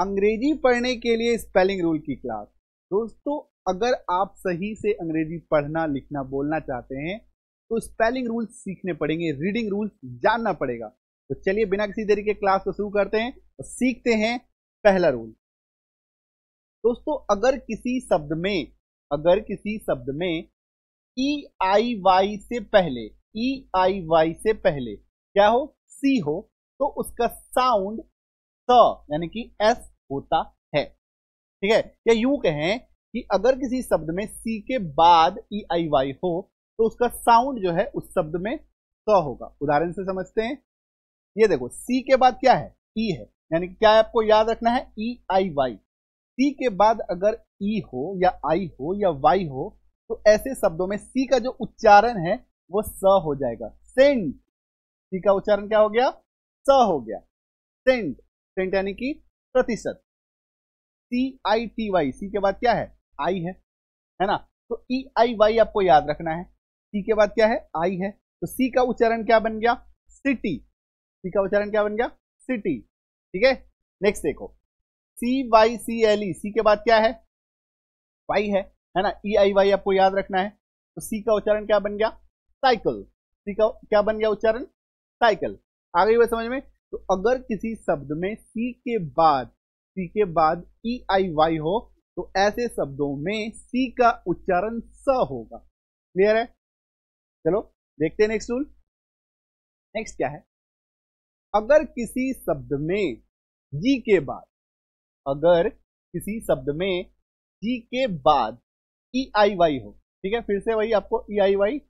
अंग्रेजी पढ़ने के लिए स्पेलिंग रूल की क्लास दोस्तों अगर आप सही से अंग्रेजी पढ़ना लिखना बोलना चाहते हैं तो स्पेलिंग रूल्स सीखने पड़ेंगे रीडिंग रूल्स जानना पड़ेगा तो चलिए बिना किसी देरी के क्लास को शुरू करते हैं और सीखते हैं पहला रूल दोस्तों अगर किसी शब्द में अगर किसी शब्द में ई आई वाई से पहले ई आई वाई से पहले क्या हो सी हो तो उसका साउंड यानी कि एस होता है ठीक है या यू कहें कि अगर किसी शब्द में सी के बाद ई आई वाई हो तो उसका साउंड जो है उस शब्द में स होगा उदाहरण से समझते हैं ये देखो सी के बाद क्या है ई e है यानी क्या आपको याद रखना है ई आई वाई सी के बाद अगर ई e हो या आई हो या वाई हो तो ऐसे शब्दों में सी का जो उच्चारण है वो स हो जाएगा सेंट सी का उच्चारण क्या हो गया स हो गया सेंट परसेंट यानी कि प्रतिशत सी आई टी वाई सी के बाद क्या है आई है है ना तो ई आई वाई आपको याद रखना है सी के बाद क्या है आई है तो सी का उच्चारण क्या बन गया सिटी सी का उच्चारण क्या बन गया सिटी ठीक है नेक्स्ट देखो सी वाई सी एल ई सी के बाद क्या है वाई है है ना ई आई वाई आपको याद रखना है तो सी का उच्चारण क्या बन गया साइकिल सी का क्या बन गया उच्चारण साइकिल आ गई हुआ समझ में तो अगर किसी शब्द में सी के बाद सी के बाद ई आई वाई हो तो ऐसे शब्दों में सी का उच्चारण स होगा क्लियर है चलो देखते हैं नेक्स्ट रूल नेक्स्ट क्या है अगर किसी शब्द में जी के बाद अगर किसी शब्द में जी के बाद ई आई वाई हो ठीक है फिर से वही आपको ई आई वाई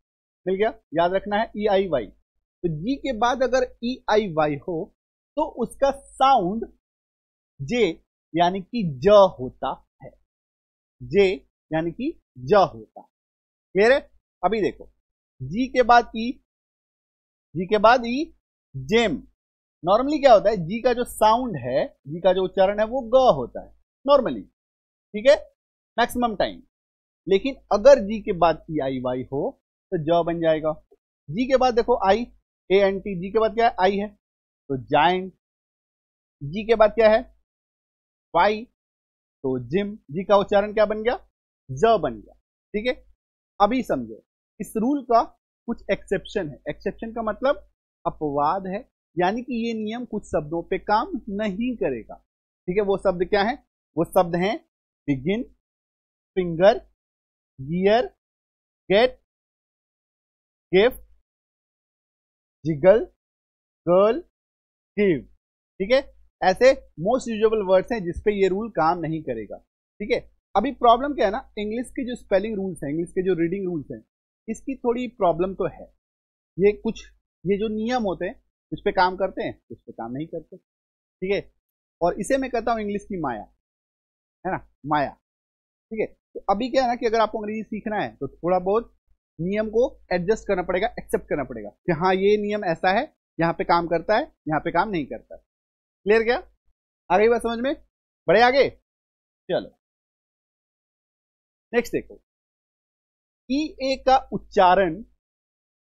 मिल गया याद रखना है ई आई वाई तो जी के बाद अगर ई आई वाई हो तो उसका साउंड जे यानी कि ज होता है जे यानी कि ज होता है क्लियर है अभी देखो जी के बाद ई e, जी के बाद ई जेम नॉर्मली क्या होता है जी का जो साउंड है जी का जो उच्चारण है वो ग होता है नॉर्मली ठीक है मैक्सिमम टाइम लेकिन अगर जी के बाद ई आई वाई हो तो ज बन जाएगा जी के बाद देखो आई ए एन टी जी के बाद क्या है आई है तो जाइंट जी के बाद क्या है वाई तो जिम जी का उच्चारण क्या बन गया ज बन गया ठीक है अभी समझो इस रूल का कुछ एक्सेप्शन है एक्सेप्शन का मतलब अपवाद है यानी कि ये नियम कुछ शब्दों पे काम नहीं करेगा ठीक है वो शब्द क्या है वो शब्द हैं begin finger gear get gift jiggle girl give ठीक है ऐसे मोस्ट यूजेबल वर्ड्स हैं जिसपे ये रूल काम नहीं करेगा ठीक है अभी प्रॉब्लम क्या है ना इंग्लिश के जो स्पेलिंग रूल्स हैं इंग्लिश के जो रीडिंग रूल्स हैं इसकी थोड़ी प्रॉब्लम तो है ये कुछ ये जो नियम होते हैं इस पर काम करते हैं उस पर काम नहीं करते ठीक है और इसे मैं कहता हूँ इंग्लिश की माया है ना माया ठीक है तो अभी क्या है ना कि अगर आपको अंग्रेजी सीखना है तो थोड़ा बहुत नियम को एडजस्ट करना पड़ेगा एक्सेप्ट करना पड़ेगा कि हाँ ये नियम ऐसा है यहाँ पे काम करता है यहाँ पे काम नहीं करता क्लियर क्या आ गई बात समझ में बड़े आगे चलो नेक्स्ट देखो ई e ए का उच्चारण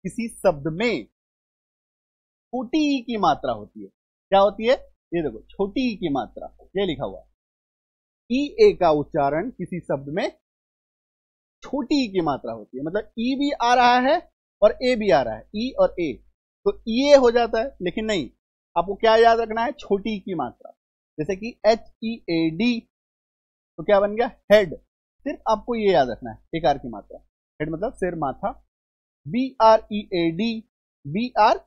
किसी शब्द में छोटी ई e की मात्रा होती है क्या होती है ये देखो छोटी ई e की मात्रा ये लिखा हुआ ई ए का उच्चारण किसी शब्द में छोटी e की मात्रा होती है मतलब ई e भी आ रहा है और ए भी आ रहा है ई e और ए तो ई ए हो जाता है लेकिन नहीं आपको क्या याद रखना है छोटी की मात्रा जैसे कि एच ई ए डी तो क्या बन गया हेड सिर्फ आपको ये याद रखना है एक आर की मात्रा हेड मतलब सिर माथा B R E A D B R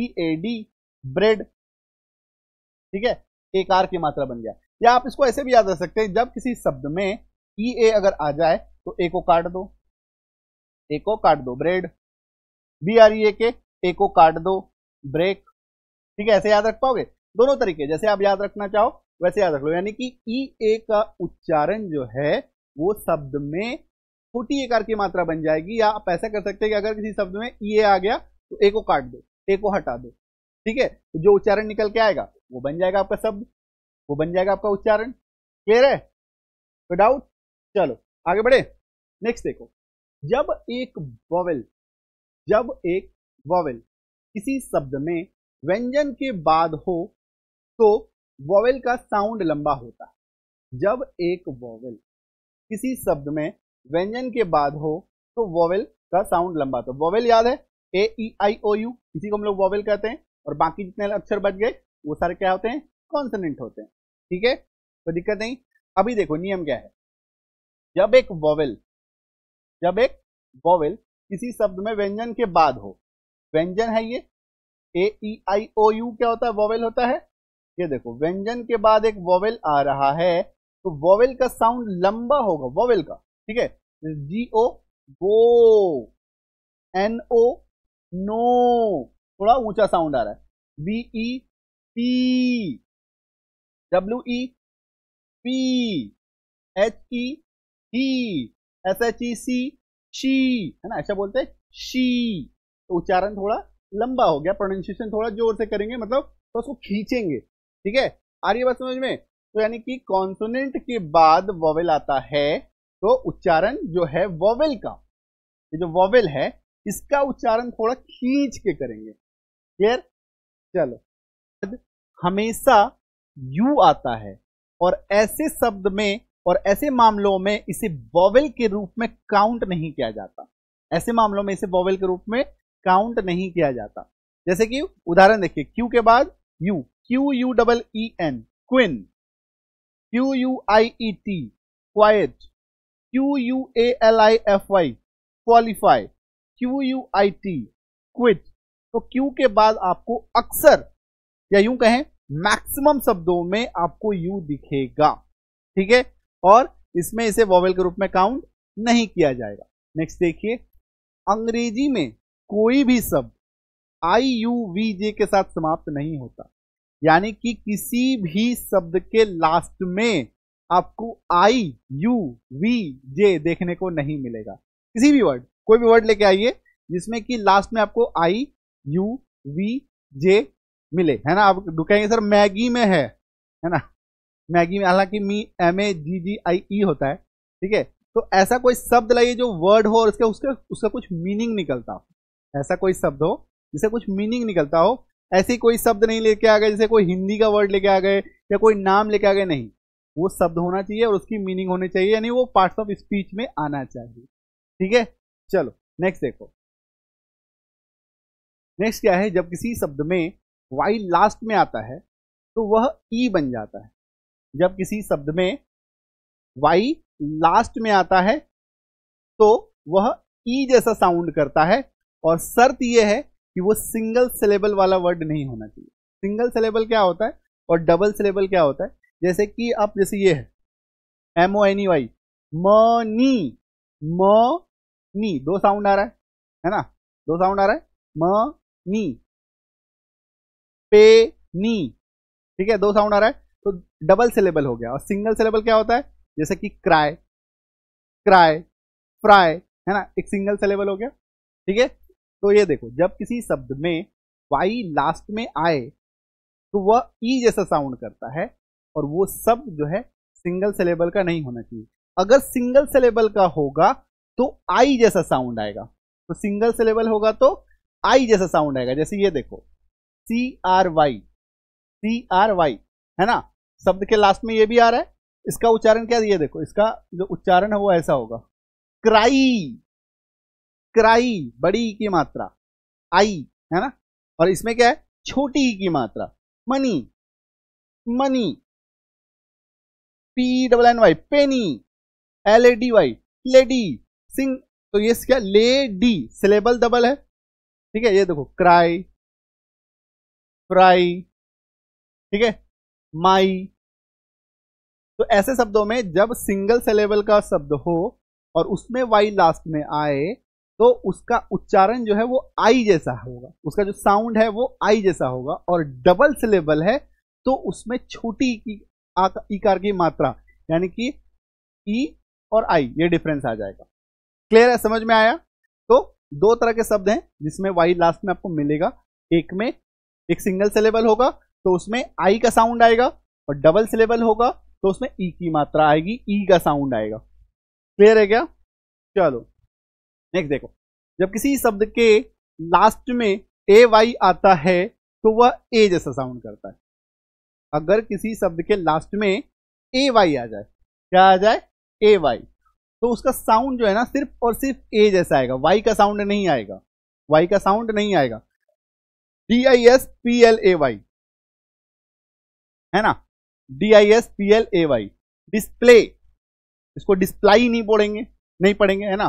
E A D bread ठीक है एक आर की मात्रा बन गया या आप इसको ऐसे भी याद रख सकते हैं जब किसी शब्द में ई ए अगर आ जाए तो ए को काट दो ए को काट दो bread B R E A के ए को काट दो ब्रेक ठीक है ऐसे याद रख पाओगे दोनों तरीके जैसे आप याद रखना चाहो वैसे याद रख लो यानी कि ई e ए का उच्चारण जो है वो शब्द में छोटी एकार की मात्रा बन जाएगी या आप ऐसा कर सकते हैं कि अगर किसी शब्द में ई e ए आ गया तो ए को काट दो ए को हटा दो ठीक है तो जो उच्चारण निकल के आएगा वो बन जाएगा आपका शब्द वो बन जाएगा आपका उच्चारण क्लियर है डाउट चलो आगे बढ़े नेक्स्ट देखो जब एक वॉवेल जब एक वॉवेल किसी शब्द में व्यंजन के बाद हो तो वॉवेल का साउंड लंबा होता है जब एक वॉवेल किसी शब्द में व्यंजन के बाद हो तो वॉवेल का साउंड लंबा तो वॉवेल याद है ए ई आई ओ यू इसी को हम लोग वॉवेल कहते हैं और बाकी जितने अक्षर बच गए वो सारे क्या होते हैं कॉन्सनेंट होते हैं ठीक है कोई दिक्कत नहीं अभी देखो नियम क्या है जब एक वोवेल जब एक वॉवेल किसी शब्द में व्यंजन के बाद हो व्यंजन है ये ए ई आई ओ यू क्या होता है वोवेल होता है ये देखो व्यंजन के बाद एक वोवेल आ रहा है तो वोवेल का साउंड लंबा होगा वोवेल का ठीक है जी ओ वो एन ओ नो थोड़ा ऊंचा साउंड आ रहा है V E P W E P H E he S H E C she है ना ऐसा बोलते हैं शी तो उच्चारण थोड़ा लंबा हो गया प्रोनाउंसिएशन थोड़ा जोर से करेंगे मतलब तो उसको खींचेंगे ठीक है आ रही है बात समझ में तो यानी कि कॉन्सोनेंट के बाद वॉवेल आता है तो उच्चारण जो है वॉवेल का ये जो वॉवेल है इसका उच्चारण थोड़ा खींच के करेंगे क्लियर चलो हमेशा यू आता है और ऐसे शब्द में और ऐसे मामलों में इसे बॉवेल के रूप में काउंट नहीं किया जाता ऐसे मामलों में इसे बॉवेल के रूप में काउंट नहीं किया जाता जैसे कि उदाहरण देखिए क्यू के बाद U Q U double E N queen Q U I E T quiet Q U A L I F Y qualify Q U I T quit तो क्यू के बाद आपको अक्सर या यूं कहें मैक्सिमम शब्दों में आपको यू दिखेगा ठीक है और इसमें इसे वॉवेल के रूप में काउंट नहीं किया जाएगा नेक्स्ट देखिए अंग्रेजी में कोई भी शब्द आई यू वी जे के साथ समाप्त नहीं होता यानी कि किसी भी शब्द के लास्ट में आपको आई यू वी जे देखने को नहीं मिलेगा किसी भी वर्ड कोई भी वर्ड लेके आइए जिसमें कि लास्ट में आपको आई यू वी जे मिले है ना आप कहेंगे सर मैगी में है है ना मैगी में हालांकि मी एम ए जी जी आई ई होता है ठीक है तो ऐसा कोई शब्द लाइए जो वर्ड हो और उसके उसके उसका कुछ मीनिंग निकलता हो ऐसा कोई शब्द हो जिसे कुछ मीनिंग निकलता हो ऐसे कोई शब्द नहीं लेके आ गए जैसे कोई हिंदी का वर्ड लेके आ गए या कोई नाम लेके आ गए नहीं वो शब्द होना चाहिए और उसकी मीनिंग होनी चाहिए यानी वो पार्ट्स ऑफ स्पीच में आना चाहिए ठीक है चलो नेक्स्ट देखो नेक्स्ट क्या है जब किसी शब्द में वाई लास्ट में आता है तो वह ई e बन जाता है जब किसी शब्द में वाई लास्ट में आता है तो वह ई e जैसा साउंड करता है और शर्त यह है कि वो सिंगल सिलेबल वाला वर्ड नहीं होना चाहिए सिंगल सिलेबल क्या होता है और डबल सिलेबल क्या होता है जैसे कि आप जैसे ये है M O N E Y money दो साउंड आ रहा है है ना दो साउंड आ रहा है म नी पे नी ठीक है दो साउंड आ रहा है तो डबल सिलेबल हो गया और सिंगल सिलेबल क्या होता है जैसे कि क्राई क्राई फ्राई है ना एक सिंगल सिलेबल हो गया ठीक है तो ये देखो जब किसी शब्द में वाई लास्ट में आए तो वह ई e जैसा साउंड करता है और वो शब्द जो है सिंगल सिलेबल का नहीं होना चाहिए अगर सिंगल सिलेबल का होगा तो आई जैसा साउंड आएगा तो सिंगल सिलेबल होगा तो आई जैसा साउंड आएगा जैसे ये देखो C R Y C R Y है ना शब्द के लास्ट में ये भी आ रहा है इसका उच्चारण क्या दिया देखो इसका जो उच्चारण है वो ऐसा होगा क्राई क्राई बड़ी की मात्रा आई है ना और इसमें क्या है छोटी की मात्रा money money P double N Y penny L A D Y lady sing तो ये क्या लेडी सिलेबल डबल है ठीक है ये देखो क्राई फ्राई ठीक है माई तो ऐसे शब्दों में जब सिंगल सेलेबल का शब्द हो और उसमें वाई लास्ट में आए तो उसका उच्चारण जो है वो आई जैसा होगा उसका जो साउंड है वो आई जैसा होगा और डबल सिलेबल है तो उसमें छोटी इकार की मात्रा यानी कि ई e और आई ये डिफरेंस आ जाएगा क्लियर है समझ में आया तो दो तरह के शब्द हैं जिसमें वाई लास्ट में आपको मिलेगा एक में एक सिंगल सेलेबल होगा तो उसमें आई का साउंड आएगा और डबल सिलेबल होगा तो उसमें ई e की मात्रा आएगी ई e का साउंड आएगा क्लियर है क्या चलो नेक्स्ट देखो जब किसी शब्द के लास्ट में ए वाई आता है तो वह ए जैसा साउंड करता है अगर किसी शब्द के लास्ट में ए वाई आ जाए क्या आ जाए ए वाई तो उसका साउंड जो है ना सिर्फ और सिर्फ ए जैसा आएगा वाई का साउंड नहीं आएगा वाई का साउंड नहीं आएगा D I S P L A Y है I S I S P L A वाई डिस्प्ले इसको डिस्प्लाई नहीं पढ़ेंगे नहीं पढ़ेंगे है ना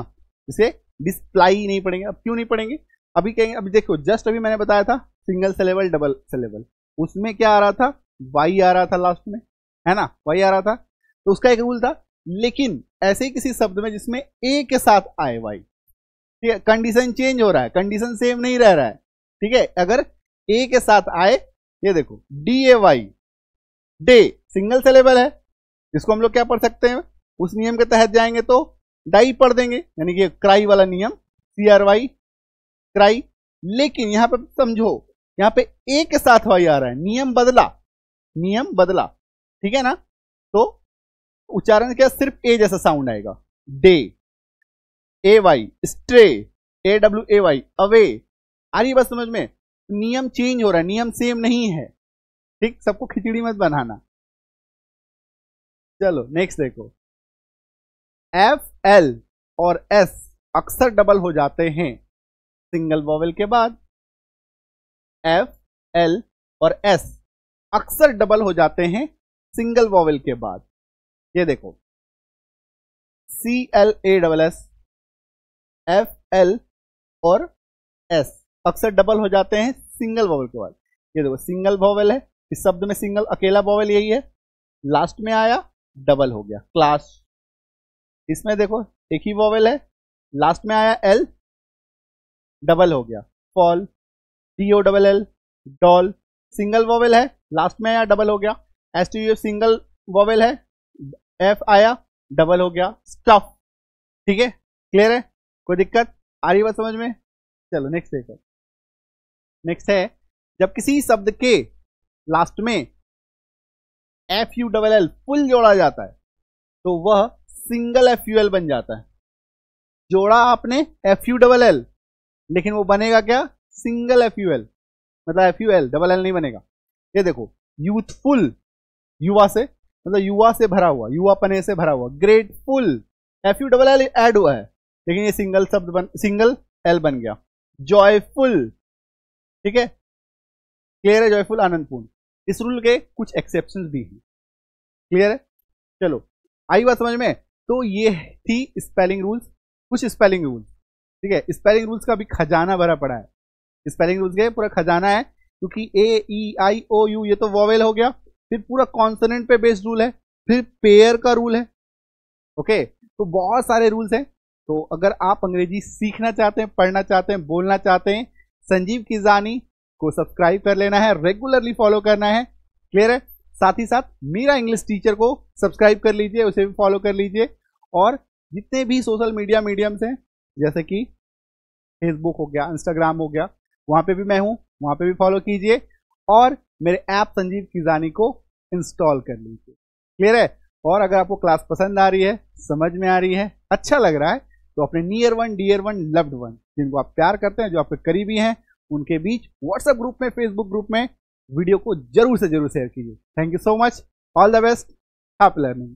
इसे डिस्प्लाई नहीं पढ़ेंगे अब क्यों नहीं पढ़ेंगे अभी कहेंगे अभी देखो जस्ट अभी मैंने बताया था सिंगल सेलेबल डबल सेलेबल उसमें क्या आ रहा था वाई आ रहा था लास्ट में है ना वाई आ रहा था तो उसका एक रूल था लेकिन ऐसे ही किसी शब्द में जिसमें ए के साथ आए वाई ठीक है कंडीशन चेंज हो रहा है कंडीशन सेम नहीं रह रहा है ठीक है अगर ए के साथ आए ये देखो D A Y day single syllable है इसको हम लोग क्या पढ़ सकते हैं उस नियम के तहत जाएंगे तो डाई पढ़ देंगे यानी कि क्राई वाला नियम सी आर वाई क्राई लेकिन यहां पे समझो यहां पे ए के साथ वाई आ रहा है नियम बदला नियम बदला ठीक है ना तो उच्चारण क्या सिर्फ ए जैसा साउंड आएगा day A Y stray A W A Y away आ रही बात बस समझ में नियम चेंज हो रहा है नियम सेम नहीं है ठीक सबको खिचड़ी मत बनाना चलो नेक्स्ट देखो एफ एल और एस अक्सर डबल हो जाते हैं सिंगल वॉवल के बाद एफ एल और एस अक्सर डबल हो जाते हैं सिंगल वॉवल के बाद ये देखो C L A double S F L और एस अक्सर डबल हो जाते हैं सिंगल वॉवल के बाद ये देखो सिंगल वॉवेल है इस शब्द में सिंगल अकेला बॉवेल यही है लास्ट में आया डबल हो गया क्लास इसमें देखो एक ही वॉवल है लास्ट में आया एल डबल हो गया fall D O double L doll single vowel है लास्ट में आया डबल हो गया S T U single vowel है एफ आया डबल हो गया स्टफ ठीक है क्लियर है कोई दिक्कत आ रही बात समझ में चलो नेक्स्ट देखो नेक्स्ट है जब किसी शब्द के लास्ट में F U double L full जोड़ा जाता है तो वह सिंगल एफ यू एल बन जाता है जोड़ा आपने एफ यू डबल एल लेकिन वो बनेगा क्या सिंगल एफ यू एल मतलब F U L double L नहीं बनेगा ये देखो यूथफुल युवा से मतलब युवा से भरा हुआ युवा पने से भरा हुआ grateful F U double L add हुआ है लेकिन ये सिंगल शब्द बन सिंगल एल बन गया जॉयफुल ठीक है क्लियर है जॉयफुल आनंदपूर्ण इस रूल के कुछ एक्सेप्शन भी हैं क्लियर है चलो आई बात समझ में तो ये थी स्पेलिंग रूल्स कुछ स्पेलिंग रूल्स ठीक है स्पेलिंग रूल्स का भी खजाना भरा पड़ा है स्पेलिंग रूल्स के पूरा खजाना है क्योंकि ए ई आई ओ यू ये तो वॉवेल हो गया फिर पूरा कॉन्सोनेंट पे बेस्ड रूल है फिर पेयर का रूल है ओके तो बहुत सारे रूल्स हैं तो अगर आप अंग्रेजी सीखना चाहते हैं पढ़ना चाहते हैं बोलना चाहते हैं संजीव किजानी को सब्सक्राइब कर लेना है रेगुलरली फॉलो करना है क्लियर है साथ ही साथ मेरा इंग्लिश टीचर को सब्सक्राइब कर लीजिए उसे भी फॉलो कर लीजिए और जितने भी सोशल मीडिया मीडियम्स हैं जैसे कि फेसबुक हो गया इंस्टाग्राम हो गया वहाँ पे भी मैं हूँ वहाँ पे भी फॉलो कीजिए और मेरे ऐप संजीव किजानी को इंस्टॉल कर लीजिए क्लियर है और अगर आपको क्लास पसंद आ रही है समझ में आ रही है अच्छा लग रहा है तो अपने near one dear one loved one जिनको आप प्यार करते हैं जो आपके करीबी हैं उनके बीच व्हाट्सएप ग्रुप में फेसबुक ग्रुप में वीडियो को जरूर से जरूर शेयर कीजिए thank you so much all the best happy learning